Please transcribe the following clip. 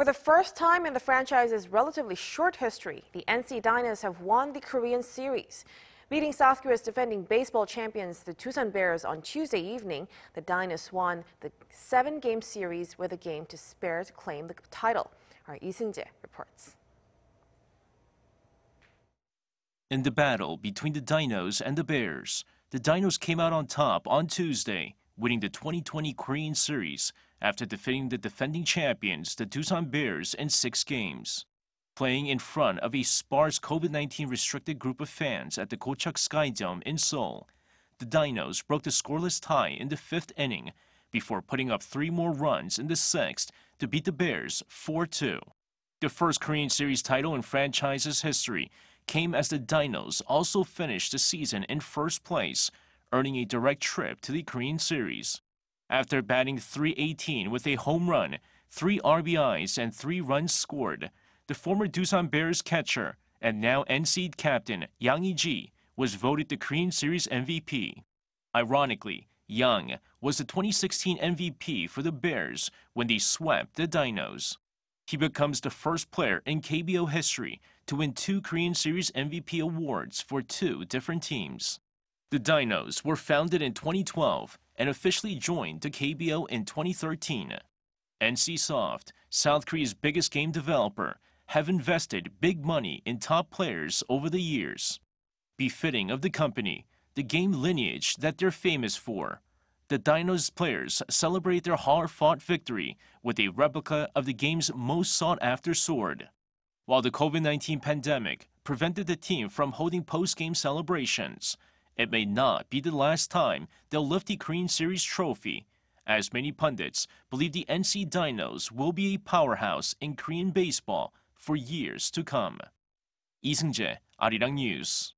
For the first time in the franchise's relatively short history, the NC Dinos have won the Korean Series. Beating South Korea's defending baseball champions, the Tucson Bears, on Tuesday evening, the Dinos won the seven-game series with a game to spare to claim the title. Our Lee reports. In the battle between the Dinos and the Bears, the Dinos came out on top on Tuesday, winning the 2020 Korean Series after defeating the defending champions, the Tucson Bears, in six games. Playing in front of a sparse COVID-19 restricted group of fans at the KoChuk Sky Dome in Seoul, the Dinos broke the scoreless tie in the fifth inning before putting up three more runs in the sixth to beat the Bears 4-2. The first Korean Series title in franchise's history came as the Dinos also finished the season in first place, earning a direct trip to the Korean Series after batting 318 with a home run, three RBIs, and three runs scored. The former Doosan Bears catcher and now NC captain Yang Yi Ji was voted the Korean Series MVP. Ironically, Young was the 2016 MVP for the Bears when they swept the Dinos. He becomes the first player in KBO history to win two Korean Series MVP awards for two different teams. The Dinos were founded in 2012 and officially joined the KBO in 2013. NCSoft, South Korea's biggest game developer, have invested big money in top players over the years. Befitting of the company, the game lineage that they're famous for, the Dinos players celebrate their hard-fought victory with a replica of the game's most sought-after sword. While the COVID-19 pandemic prevented the team from holding post-game celebrations, it may not be the last time they'll lift the Korean Series trophy, as many pundits believe the NC Dinos will be a powerhouse in Korean baseball for years to come. Lee Seung-jae, Arirang News.